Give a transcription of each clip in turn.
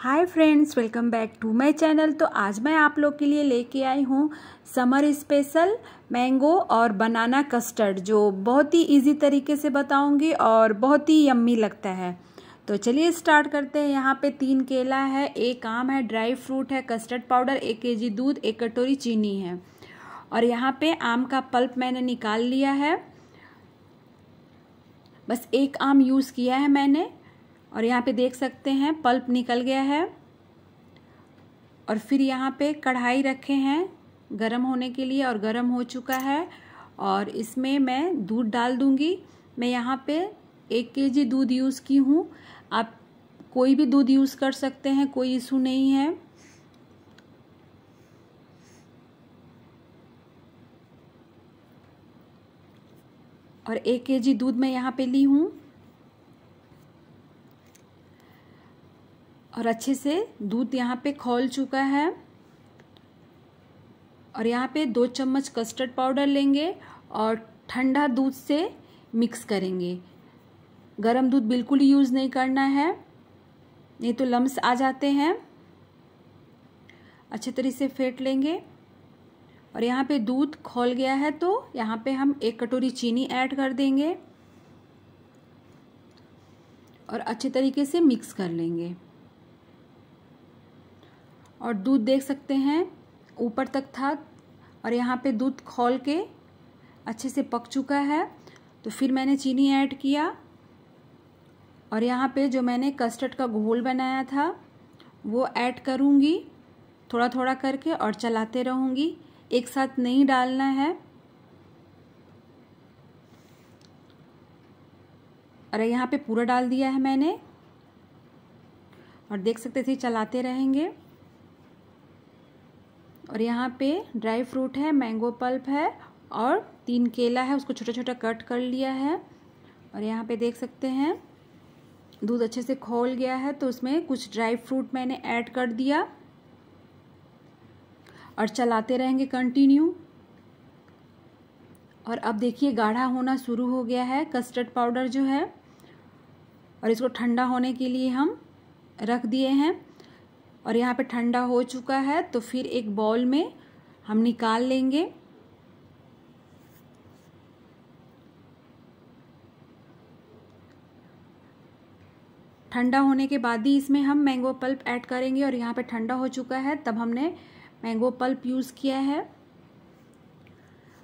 hi friends welcome back to my channel तो आज मैं आप लोग के लिए लेके आई हूँ समर स्पेशल मैंगो और बनाना कस्टर्ड जो बहुत ही इजी तरीके से बताऊँगी और बहुत ही यम्मी लगता है तो चलिए स्टार्ट करते हैं यहाँ पे तीन केला है एक आम है ड्राई फ्रूट है कस्टर्ड पाउडर एक के जी दूध एक कटोरी चीनी है और यहाँ पर आम का पल्प मैंने निकाल लिया है बस एक आम यूज़ किया है मैंने और यहाँ पे देख सकते हैं पल्प निकल गया है और फिर यहाँ पे कढ़ाई रखे हैं गरम होने के लिए और गरम हो चुका है और इसमें मैं दूध डाल दूँगी मैं यहाँ पे एक के जी दूध यूज़ की हूँ आप कोई भी दूध यूज़ कर सकते हैं कोई इशू नहीं है और एक के जी दूध मैं यहाँ पे ली हूँ और अच्छे से दूध यहाँ पे खोल चुका है और यहाँ पे दो चम्मच कस्टर्ड पाउडर लेंगे और ठंडा दूध से मिक्स करेंगे गरम दूध बिल्कुल यूज़ नहीं करना है नहीं तो लम्स आ जाते हैं अच्छे तरीके से फेंट लेंगे और यहाँ पे दूध खोल गया है तो यहाँ पे हम एक कटोरी चीनी ऐड कर देंगे और अच्छे तरीके से मिक्स कर लेंगे और दूध देख सकते हैं ऊपर तक था और यहाँ पे दूध खोल के अच्छे से पक चुका है तो फिर मैंने चीनी ऐड किया और यहाँ पे जो मैंने कस्टर्ड का घोल बनाया था वो ऐड करूँगी थोड़ा थोड़ा करके और चलाते रहूँगी एक साथ नहीं डालना है अरे यहाँ पे पूरा डाल दिया है मैंने और देख सकते थे चलाते रहेंगे और यहाँ पे ड्राई फ्रूट है मैंगो पल्प है और तीन केला है उसको छोटा छोटा कट कर लिया है और यहाँ पे देख सकते हैं दूध अच्छे से खोल गया है तो उसमें कुछ ड्राई फ्रूट मैंने ऐड कर दिया और चलाते रहेंगे कंटिन्यू और अब देखिए गाढ़ा होना शुरू हो गया है कस्टर्ड पाउडर जो है और इसको ठंडा होने के लिए हम रख दिए हैं और यहाँ पे ठंडा हो चुका है तो फिर एक बाउल में हम निकाल लेंगे ठंडा होने के बाद ही इसमें हम मैंगो पल्प ऐड करेंगे और यहाँ पे ठंडा हो चुका है तब हमने मैंगो पल्प यूज़ किया है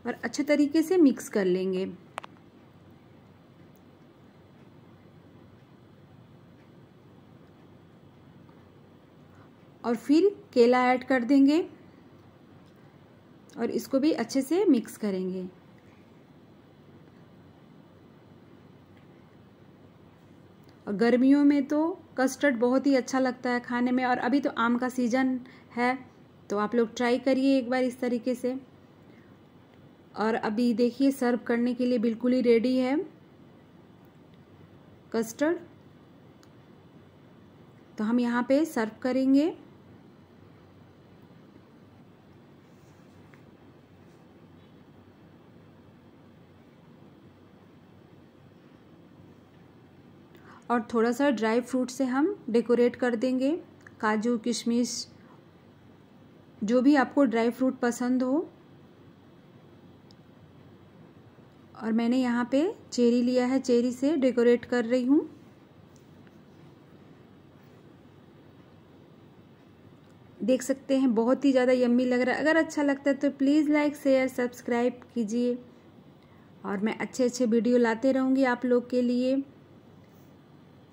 और अच्छे तरीके से मिक्स कर लेंगे और फिर केला ऐड कर देंगे और इसको भी अच्छे से मिक्स करेंगे और गर्मियों में तो कस्टर्ड बहुत ही अच्छा लगता है खाने में और अभी तो आम का सीज़न है तो आप लोग ट्राई करिए एक बार इस तरीके से और अभी देखिए सर्व करने के लिए बिल्कुल ही रेडी है कस्टर्ड तो हम यहाँ पे सर्व करेंगे और थोड़ा सा ड्राई फ्रूट से हम डेकोरेट कर देंगे काजू किशमिश जो भी आपको ड्राई फ्रूट पसंद हो और मैंने यहाँ पे चेरी लिया है चेरी से डेकोरेट कर रही हूँ देख सकते हैं बहुत ही ज़्यादा यम्मी लग रहा है अगर अच्छा लगता है तो प्लीज़ लाइक शेयर सब्सक्राइब कीजिए और मैं अच्छे अच्छे वीडियो लाते रहूँगी आप लोग के लिए